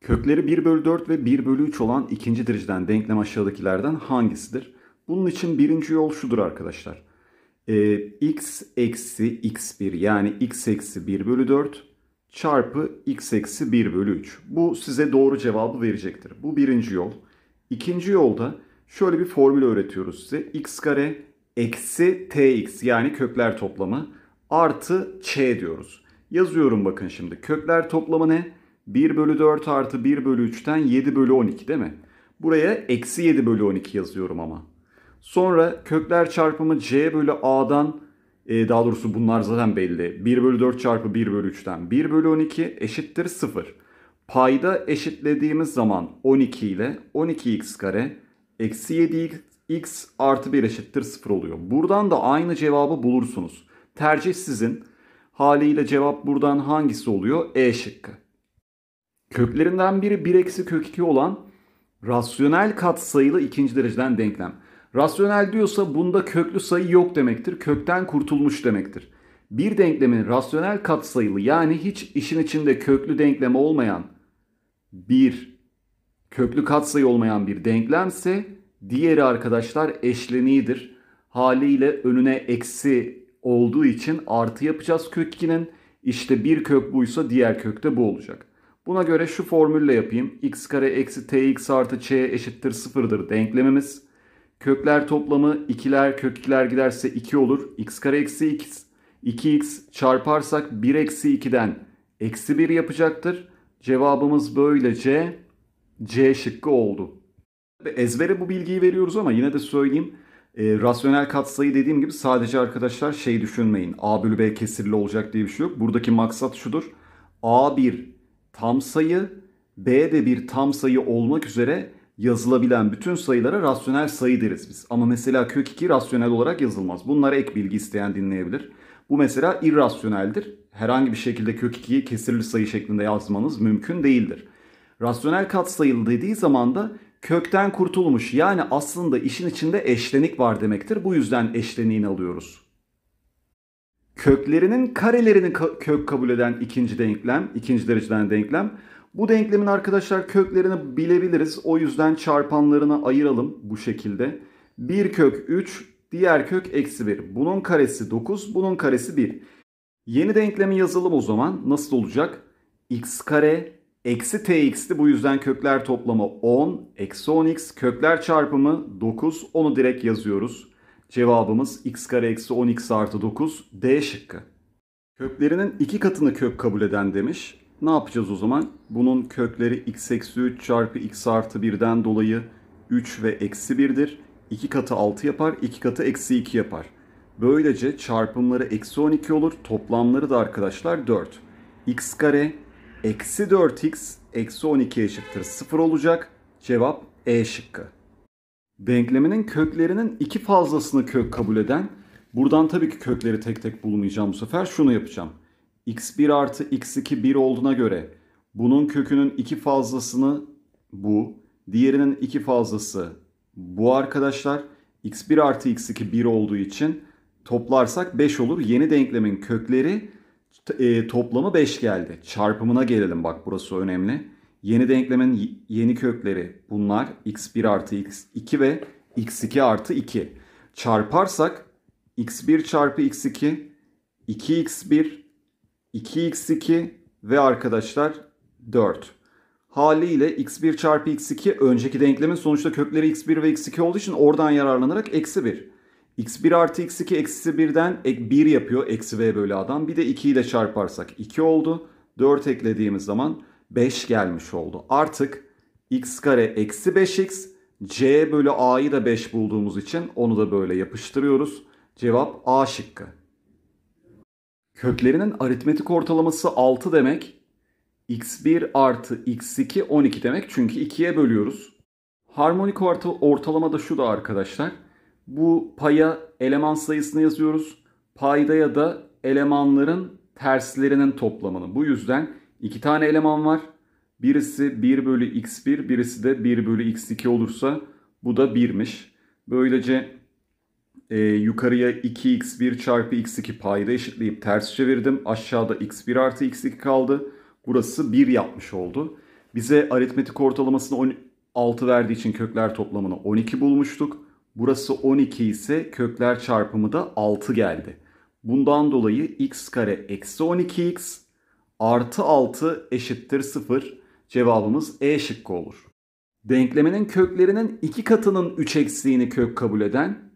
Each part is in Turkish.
Kökleri 1 bölü 4 ve 1 bölü 3 olan ikinci dereceden denklem aşağıdakilerden hangisidir? Bunun için birinci yol şudur arkadaşlar. Ee, x eksi x1 yani x eksi 1 bölü 4 çarpı x eksi 1 bölü 3. Bu size doğru cevabı verecektir. Bu birinci yol. İkinci yolda şöyle bir formül öğretiyoruz size. x kare eksi tx yani kökler toplamı artı ç diyoruz. Yazıyorum bakın şimdi. Kökler toplamı ne? 1 bölü 4 artı 1 bölü 3'ten 7 bölü 12 değil mi? Buraya eksi 7 bölü 12 yazıyorum ama. Sonra kökler çarpımı c bölü a'dan e, daha doğrusu bunlar zaten belli. 1 bölü 4 çarpı 1 bölü 3'ten 1 bölü 12 eşittir 0. Payda eşitlediğimiz zaman 12 ile 12x kare eksi 7x artı 1 eşittir 0 oluyor. Buradan da aynı cevabı bulursunuz. Tercih sizin. Haliyle cevap buradan hangisi oluyor? E şıkkı. Köklerinden biri 1 eksi kök 2 olan rasyonel katsayılı ikinci dereceden denklem. Rasyonel diyorsa bunda köklü sayı yok demektir. Kökten kurtulmuş demektir. Bir denklemin rasyonel katsayılı yani hiç işin içinde köklü denklem olmayan bir köklü katsayı olmayan bir denklemse diğeri arkadaşlar eşleniğidir. Haliyle önüne eksi olduğu için artı yapacağız kök 2'nin. İşte bir kök buysa diğer kökte bu olacak. Buna göre şu formülle yapayım. x kare eksi tx artı ç eşittir sıfırdır denklemimiz. Kökler toplamı ikiler kök ikiler giderse 2 olur. x kare eksi x 2x çarparsak 1 eksi 2'den eksi 1 yapacaktır. Cevabımız böylece C şıkkı oldu. Ezbere bu bilgiyi veriyoruz ama yine de söyleyeyim. E, rasyonel katsayı dediğim gibi sadece arkadaşlar şey düşünmeyin. A bölü B kesirli olacak diye bir şey yok. Buradaki maksat şudur. A1 tam sayı, B de bir tam sayı olmak üzere yazılabilen bütün sayılara rasyonel sayı deriz biz. Ama mesela kök 2 rasyonel olarak yazılmaz. Bunlara ek bilgi isteyen dinleyebilir. Bu mesela irrasyoneldir. Herhangi bir şekilde kök 2'yi kesirli sayı şeklinde yazmanız mümkün değildir. Rasyonel katsayılı dediği zaman da kökten kurtulmuş yani aslında işin içinde eşlenik var demektir. Bu yüzden eşleniğini alıyoruz köklerinin karelerini kök kabul eden ikinci denklem, ikinci dereceden denklem. Bu denklemin arkadaşlar köklerini bilebiliriz. O yüzden çarpanlarına ayıralım bu şekilde. 1 kök 3, diğer kök eksi 1. Bunun karesi 9, bunun karesi 1. Yeni denklemi yazalım o zaman. Nasıl olacak? x kare eksi tx'ti. Bu yüzden kökler toplamı 10, eksi 10x. Kökler çarpımı 9. Onu direkt yazıyoruz. Cevabımız x kare eksi 10x artı 9 D şıkkı. Köklerinin iki katını kök kabul eden demiş. Ne yapacağız o zaman? Bunun kökleri x eksi 3 çarpı x artı 1'den dolayı 3 ve eksi 1'dir. 2 katı 6 yapar, 2 katı eksi 2 yapar. Böylece çarpımları eksi 12 olur. Toplamları da arkadaşlar 4. x kare eksi 4x eksi 12 eşittir 0 olacak. Cevap E şıkkı denkleminin köklerinin iki fazlasını kök kabul eden, buradan tabii ki kökleri tek tek bulmayacağım bu sefer, şunu yapacağım. x1 artı x2 1 olduğuna göre bunun kökünün iki fazlasını bu, diğerinin iki fazlası bu arkadaşlar. x1 artı x2 1 olduğu için toplarsak 5 olur. Yeni denklemin kökleri e, toplamı 5 geldi. Çarpımına gelelim bak burası önemli. Yeni denklemin yeni kökleri bunlar x1 artı x2 ve x2 artı 2. Çarparsak x1 çarpı x2, 2x1, 2x2 ve arkadaşlar 4. Haliyle x1 çarpı x2 önceki denklemin sonuçta kökleri x1 ve x2 olduğu için oradan yararlanarak eksi 1. x1 artı x2 eksi 1'den 1 yapıyor eksi v bölü a'dan. Bir de 2 ile çarparsak 2 oldu. 4 eklediğimiz zaman 5 gelmiş oldu. Artık x kare eksi 5x c bölü a'yı da 5 bulduğumuz için onu da böyle yapıştırıyoruz. Cevap A şıkkı. Köklerinin aritmetik ortalaması 6 demek. x1 artı x2 12 demek çünkü 2'ye bölüyoruz. Harmonik ortalama da şu da arkadaşlar. Bu paya eleman sayısını yazıyoruz. Paydaya da elemanların terslerinin toplamını. Bu yüzden İki tane eleman var. Birisi 1 bölü x1, birisi de 1 bölü x2 olursa bu da 1'miş. Böylece e, yukarıya 2x1 çarpı x2 payda eşitleyip ters çevirdim. Aşağıda x1 artı x2 kaldı. Burası 1 yapmış oldu. Bize aritmetik ortalamasını 6 verdiği için kökler toplamını 12 bulmuştuk. Burası 12 ise kökler çarpımı da 6 geldi. Bundan dolayı x kare eksi 12x artı 6 eşittir 0 cevabımız E şıkkı olur. Denklemenin köklerinin iki katının 3 eksiğini kök kabul eden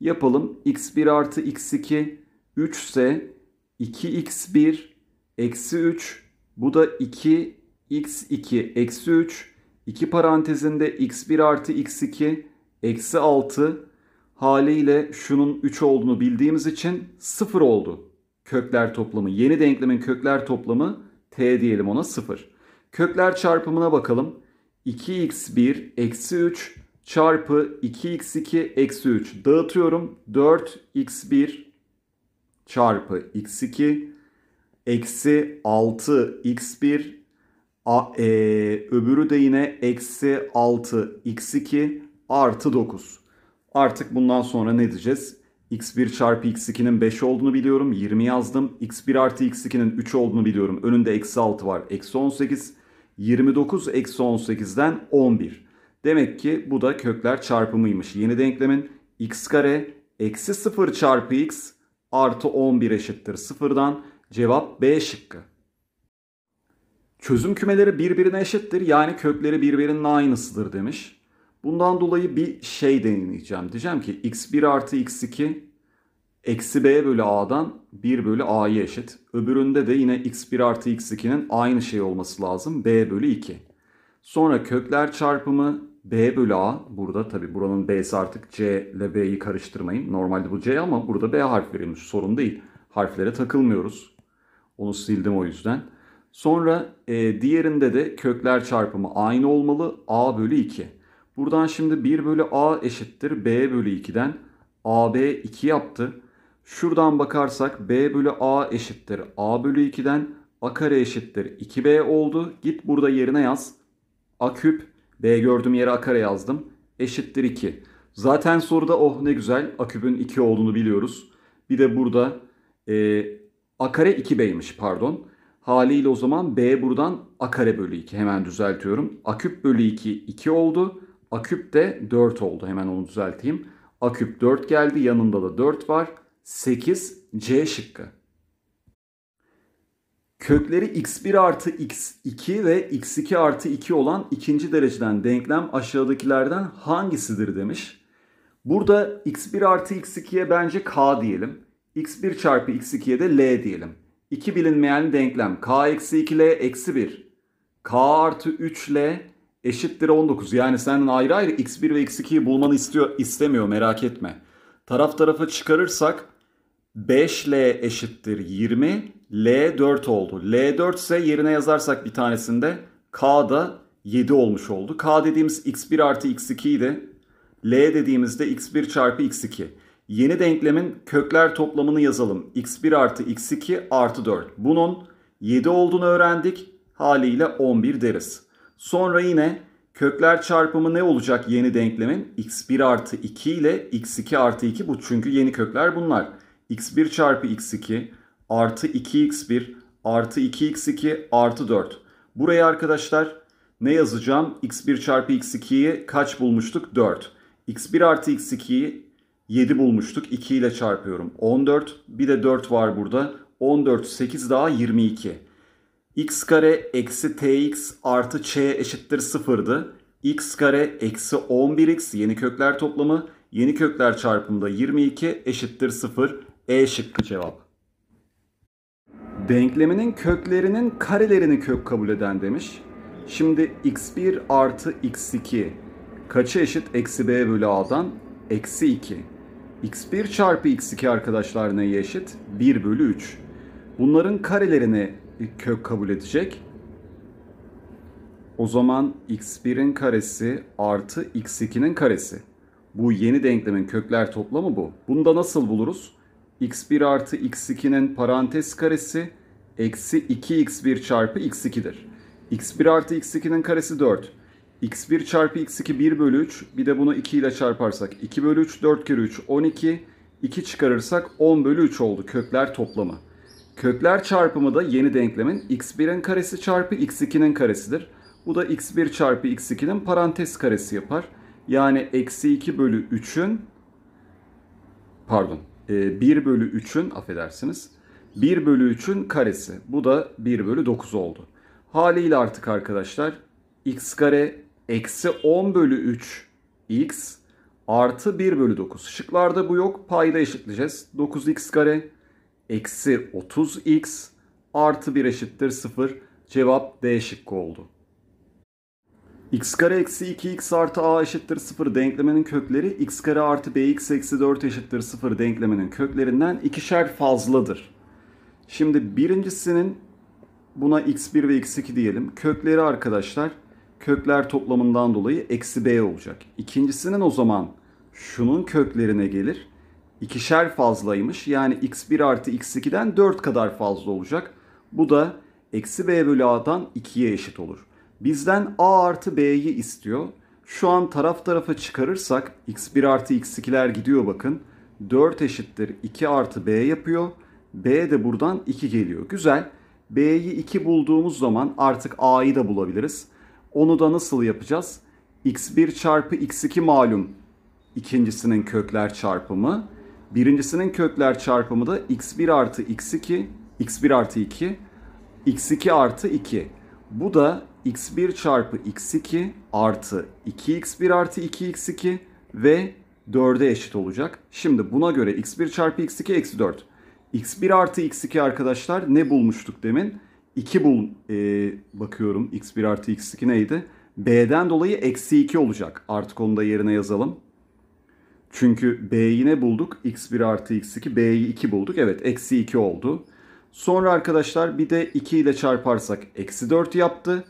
yapalım x1 artı x2 3 ise 2x1 eksi 3 bu da 2x2 eksi 3 2 parantezinde x1 artı x2 eksi 6 haliyle şunun 3 olduğunu bildiğimiz için 0 oldu kökler toplamı. Yeni denklemin kökler toplamı t diyelim ona 0. Kökler çarpımına bakalım. 2x1 eksi 3 çarpı 2x2 eksi 3 dağıtıyorum. 4x1 çarpı x2 eksi 6x1 a, e, öbürü de yine eksi 6x2 artı 9. Artık bundan sonra ne diyeceğiz? x1 çarpı x2'nin 5 olduğunu biliyorum. 20 yazdım. x1 artı x2'nin 3 olduğunu biliyorum. Önünde eksi 6 var. Eksi 18. 29 eksi 18'den 11. Demek ki bu da kökler çarpımıymış. Yeni denklemin x kare eksi 0 çarpı x artı 11 eşittir 0'dan cevap B şıkkı. Çözüm kümeleri birbirine eşittir yani kökleri birbirinin aynısıdır demiş. Bundan dolayı bir şey deneyeceğim. Diyeceğim ki x1 artı x2 eksi b bölü a'dan 1 bölü a'ya eşit. Öbüründe de yine x1 artı x2'nin aynı şey olması lazım. b bölü 2. Sonra kökler çarpımı b bölü a. Burada tabi buranın b'si artık c ile b'yi karıştırmayın. Normalde bu c ama burada b harf verilmiş. Sorun değil. Harflere takılmıyoruz. Onu sildim o yüzden. Sonra e, diğerinde de kökler çarpımı aynı olmalı. a bölü 2. Buradan şimdi 1 bölü a eşittir b bölü 2'den. AB 2 yaptı. Şuradan bakarsak b bölü a eşittir a bölü 2'den. a kare eşittir 2b oldu. Git burada yerine yaz. a küp b gördüğüm yere a kare yazdım. Eşittir 2. Zaten soruda oh ne güzel a küpün 2 olduğunu biliyoruz. Bir de burada e, a kare 2b'ymiş pardon. Haliyle o zaman b buradan a kare bölü 2 hemen düzeltiyorum. a küp bölü 2 2 oldu. A küp de 4 oldu. Hemen onu düzelteyim. A küp 4 geldi. yanımda da 4 var. 8 C şıkkı. Kökleri x1 artı x2 ve x2 artı 2 olan ikinci dereceden denklem aşağıdakilerden hangisidir demiş. Burada x1 artı x2'ye bence k diyelim. x1 çarpı x2'ye de l diyelim. İki bilinmeyen denklem k eksi 2l eksi 1. k artı 3l eşittir 19. Yani senden ayrı ayrı x1 ve x2'yi bulmanı istiyor, istemiyor merak etme. Taraf tarafa çıkarırsak 5L eşittir 20. L 4 oldu. L 4 ise yerine yazarsak bir tanesinde K da 7 olmuş oldu. K dediğimiz x1 artı x2 idi. L dediğimizde x1 çarpı x2. Yeni denklemin kökler toplamını yazalım. x1 artı x2 artı 4. Bunun 7 olduğunu öğrendik. Haliyle 11 deriz. Sonra yine kökler çarpımı ne olacak yeni denklemin? x1 artı 2 ile x2 artı 2 bu çünkü yeni kökler bunlar. x1 çarpı x2 artı 2x1 artı 2x2 artı 4. Buraya arkadaşlar ne yazacağım? x1 çarpı x2'yi kaç bulmuştuk? 4. x1 artı x2'yi 7 bulmuştuk. 2 ile çarpıyorum. 14. Bir de 4 var burada. 14, 8 daha 22 x kare eksi tx artı ç eşittir sıfırdı. x kare eksi 11x yeni kökler toplamı yeni kökler çarpımında 22 eşittir 0. E şıkkı cevap. Denkleminin köklerinin karelerini kök kabul eden demiş. Şimdi x1 artı x2 kaçı eşit eksi b bölü a'dan? Eksi 2. x1 çarpı x2 arkadaşlar neye eşit? 1 bölü 3. Bunların karelerini kök kabul edecek. O zaman x1'in karesi artı x2'nin karesi. Bu yeni denklemin kökler toplamı bu. Bunu da nasıl buluruz? x1 artı x2'nin parantez karesi eksi 2x1 çarpı x2'dir. x1 artı x2'nin karesi 4. x1 çarpı x2 1 bölü 3. Bir de bunu 2 ile çarparsak 2 bölü 3. 4 kere 3 12. 2 çıkarırsak 10 bölü 3 oldu kökler toplamı. Kökler çarpımı da yeni denklemin x1'in karesi çarpı x2'nin karesidir. Bu da x1 çarpı x2'nin parantez karesi yapar. Yani eksi 2 bölü 3'ün pardon 1 e, bölü 3'ün affedersiniz 1 bölü 3'ün karesi. Bu da 1 bölü 9 oldu. Haliyle artık arkadaşlar x kare eksi 10 bölü 3 x artı 1 bölü 9. Şıklarda bu yok. Payda eşitleyeceğiz. 9x kare eksi 30x artı 1 eşittir 0. Cevap D şıkkı oldu. x kare eksi 2x artı a eşittir 0 denklemenin kökleri x kare artı bx eksi 4 eşittir 0 denklemenin köklerinden ikişer fazladır. Şimdi birincisinin buna x1 ve x2 diyelim. Kökleri arkadaşlar kökler toplamından dolayı eksi b olacak. İkincisinin o zaman şunun köklerine gelir ikişer fazlaymış. Yani x1 artı x2'den 4 kadar fazla olacak. Bu da eksi b bölü a'dan 2'ye eşit olur. Bizden a artı b'yi istiyor. Şu an taraf tarafa çıkarırsak x1 artı x2'ler gidiyor bakın. 4 eşittir 2 artı b yapıyor. b de buradan 2 geliyor. Güzel. b'yi 2 bulduğumuz zaman artık a'yı da bulabiliriz. Onu da nasıl yapacağız? x1 çarpı x2 malum ikincisinin kökler çarpımı. Birincisinin kökler çarpımı da x1 artı x2, x1 artı 2, x2 artı 2. Bu da x1 çarpı x2 artı 2x1 artı 2x2 ve 4'e eşit olacak. Şimdi buna göre x1 çarpı x2 eksi 4. x1 artı x2 arkadaşlar ne bulmuştuk demin? 2 bul e, bakıyorum x1 artı x2 neydi? B'den dolayı eksi 2 olacak. Artık onu da yerine yazalım. Çünkü B'yi ne bulduk? X1 artı X2. B'yi 2 bulduk. Evet eksi 2 oldu. Sonra arkadaşlar bir de 2 ile çarparsak eksi 4 yaptı.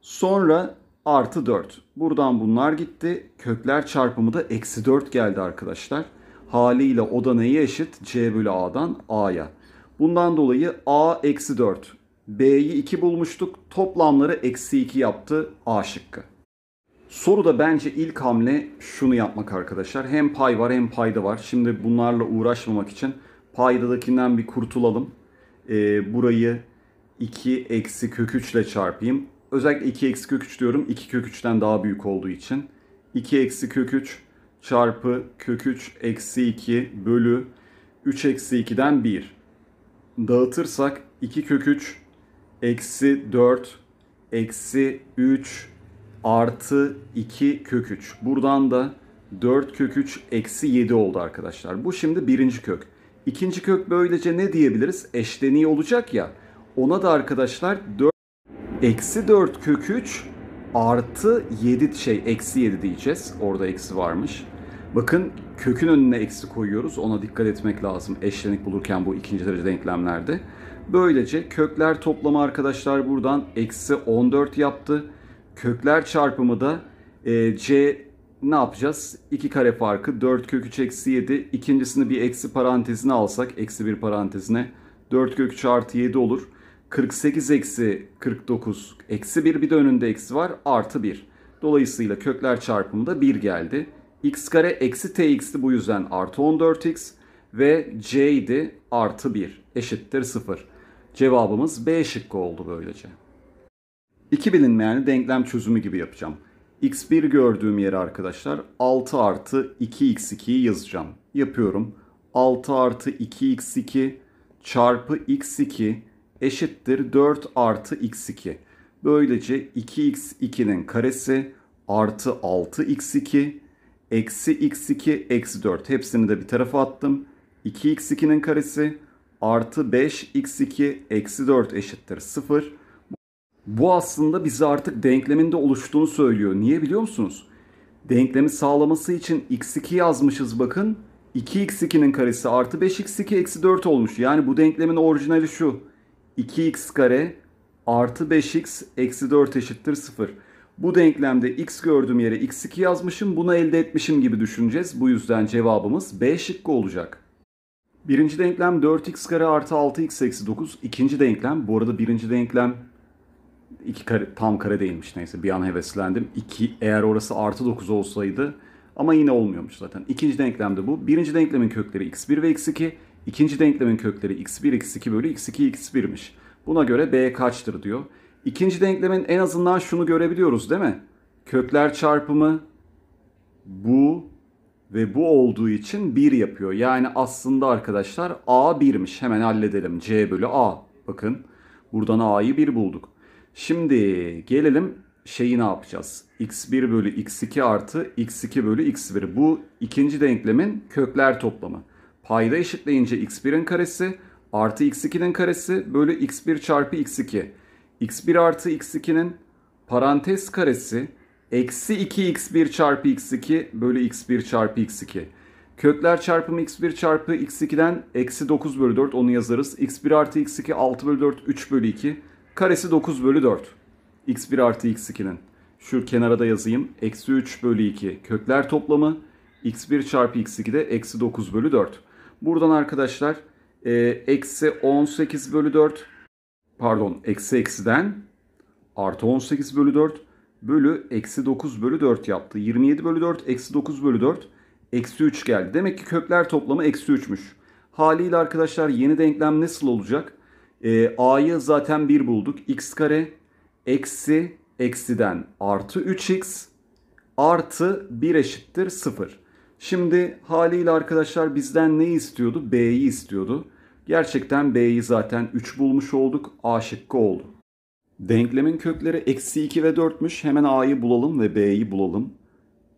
Sonra artı 4. Buradan bunlar gitti. Kökler çarpımı da eksi 4 geldi arkadaşlar. Haliyle o da neye eşit? C bölü A'dan A'ya. Bundan dolayı A eksi 4. B'yi 2 bulmuştuk. Toplamları eksi 2 yaptı A şıkkı. Soruda bence ilk hamle şunu yapmak arkadaşlar. Hem pay var hem payda var. Şimdi bunlarla uğraşmamak için paydadakinden bir kurtulalım. Ee, burayı 2 eksi kök 3 ile çarpayım. Özellikle 2 eksi kök 3 diyorum. 2 kök 3'ten daha büyük olduğu için. 2 eksi kök 3 çarpı kök 3 eksi 2 bölü 3 eksi 2'den 1. Dağıtırsak 2 kök 3 eksi 4 eksi 3 artı 2 kök 3. Buradan da 4 kök 3 eksi 7 oldu arkadaşlar. Bu şimdi birinci kök. İkinci kök böylece ne diyebiliriz? Eşleniği olacak ya. Ona da arkadaşlar 4 eksi 4 kök 3 artı 7 şey eksi 7 diyeceğiz. Orada eksi varmış. Bakın kökün önüne eksi koyuyoruz. Ona dikkat etmek lazım eşlenik bulurken bu ikinci derece denklemlerde. Böylece kökler toplamı arkadaşlar buradan eksi 14 yaptı kökler çarpımı da e, C ne yapacağız? 2 kare farkı 4 kök 3 eksi 7 ikincisini bir eksi parantezine alsak eksi bir parantezine 4 kök 3 artı 7 olur. 48 eksi 49 eksi 1 bir de önünde eksi var artı 1. Dolayısıyla kökler çarpımı da 1 geldi. x kare eksi tx'ti bu yüzden artı 14x ve c'ydi artı 1 eşittir 0. Cevabımız B şıkkı oldu böylece. İki bilinmeyeni denklem çözümü gibi yapacağım. x1 gördüğüm yere arkadaşlar 6 artı 2x2'yi yazacağım. Yapıyorum. 6 artı 2x2 çarpı x2 eşittir 4 artı x2. Böylece 2x2'nin karesi artı 6x2 eksi x2 eksi 4. Hepsini de bir tarafa attım. 2x2'nin karesi artı 5x2 eksi 4 eşittir 0. Bu aslında bizi artık denkleminde oluştuğunu söylüyor. Niye biliyor musunuz? Denklemi sağlaması için x2 yazmışız bakın. 2x2'nin karesi artı 5x2 eksi 4 olmuş. Yani bu denklemin orijinali şu. 2x kare artı 5x eksi 4 eşittir 0. Bu denklemde x gördüğüm yere x2 yazmışım. Bunu elde etmişim gibi düşüneceğiz. Bu yüzden cevabımız B şıkkı olacak. Birinci denklem 4x kare artı 6x eksi 9. İkinci denklem, bu arada birinci denklem iki kare, tam kare değilmiş neyse bir an heveslendim. 2 eğer orası artı 9 olsaydı ama yine olmuyormuş zaten. İkinci denklemde bu. Birinci denklemin kökleri x1 ve x2. İkinci denklemin kökleri x1, x2 bölü x2, x1'miş. Buna göre b kaçtır diyor. İkinci denklemin en azından şunu görebiliyoruz değil mi? Kökler çarpımı bu ve bu olduğu için 1 yapıyor. Yani aslında arkadaşlar a 1'miş. Hemen halledelim. c bölü a. Bakın buradan a'yı 1 bulduk. Şimdi gelelim şeyi ne yapacağız? x1 bölü x2 artı x2 bölü x1. Bu ikinci denklemin kökler toplamı. Payda eşitleyince x1'in karesi artı x2'nin karesi bölü x1 çarpı x2. x1 artı x2'nin parantez karesi eksi 2x1 çarpı x2 bölü x1 çarpı x2. Kökler çarpımı x1 çarpı x2'den eksi 9 bölü 4 onu yazarız. x1 artı x2 6 bölü 4 3 bölü 2. Karesi 9 bölü 4. X1 artı X2'nin. Şu kenara da yazayım. Eksi 3 bölü 2 kökler toplamı. X1 çarpı X2 de eksi 9 bölü 4. Buradan arkadaşlar e, eksi 18 bölü 4 pardon eksi eksiden artı 18 bölü 4 bölü eksi 9 bölü 4 yaptı. 27 bölü 4 eksi 9 bölü 4 eksi 3 geldi. Demek ki kökler toplamı eksi 3'müş. Haliyle arkadaşlar yeni denklem nasıl olacak? E, A'yı zaten 1 bulduk. X kare eksi eksiden artı 3x artı 1 eşittir 0. Şimdi haliyle arkadaşlar bizden ne istiyordu? B'yi istiyordu. Gerçekten B'yi zaten 3 bulmuş olduk. A şıkkı oldu. Denklemin kökleri eksi 2 ve 4'müş. Hemen A'yı bulalım ve B'yi bulalım.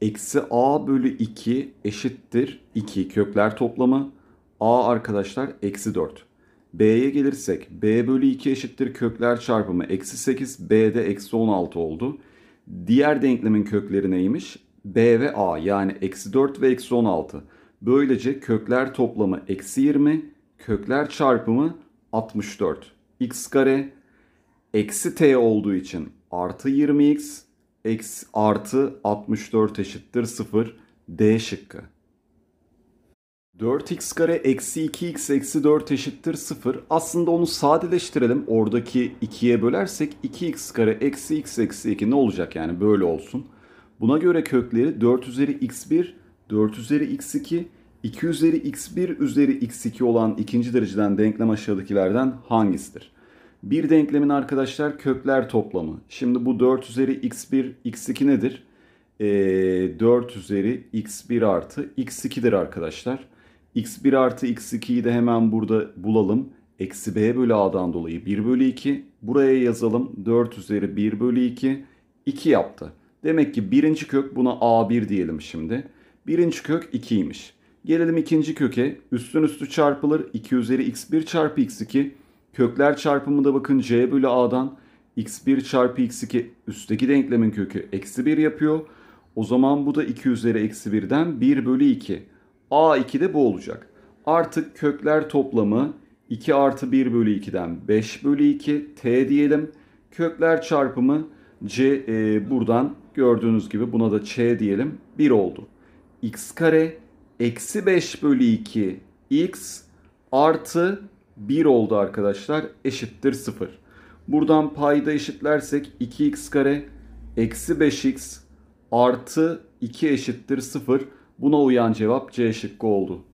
Eksi A bölü 2 eşittir 2 kökler toplamı. A arkadaşlar eksi 4. B'ye gelirsek B bölü 2 eşittir kökler çarpımı eksi 8 B'de eksi 16 oldu. Diğer denklemin kökleri neymiş? B ve A yani eksi 4 ve eksi 16. Böylece kökler toplamı eksi 20 kökler çarpımı 64. X kare eksi T olduğu için artı 20x eksi artı 64 eşittir 0 D şıkkı. 4x kare eksi 2x eksi 4 eşittir 0. Aslında onu sadeleştirelim. Oradaki 2'ye bölersek 2x kare eksi x eksi 2 ne olacak yani böyle olsun. Buna göre kökleri 4 üzeri x1, 4 üzeri x2, 2 üzeri x1 üzeri x2 olan ikinci dereceden denklem aşağıdakilerden hangisidir? Bir denklemin arkadaşlar kökler toplamı. Şimdi bu 4 üzeri x1, x2 nedir? Ee, 4 üzeri x1 artı x2'dir arkadaşlar x1 artı x2'yi de hemen burada bulalım. Eksi b bölü a'dan dolayı 1 bölü 2. Buraya yazalım 4 üzeri 1 bölü 2. 2 yaptı. Demek ki birinci kök buna a1 diyelim şimdi. Birinci kök 2'ymiş. Gelelim ikinci köke. Üstün üstü çarpılır. 2 üzeri x1 çarpı x2. Kökler çarpımı da bakın c bölü a'dan x1 çarpı x2 üstteki denklemin kökü eksi 1 yapıyor. O zaman bu da 2 üzeri eksi 1'den 1 bölü 2. A2'de bu olacak. Artık kökler toplamı 2 artı 1 bölü 2'den 5 bölü 2 T diyelim. Kökler çarpımı C e, buradan gördüğünüz gibi buna da Ç diyelim 1 oldu. X kare eksi 5 bölü 2 X artı 1 oldu arkadaşlar eşittir 0. Buradan payda eşitlersek 2x kare eksi 5x artı 2 eşittir 0. Buna uyan cevap C şıkkı oldu.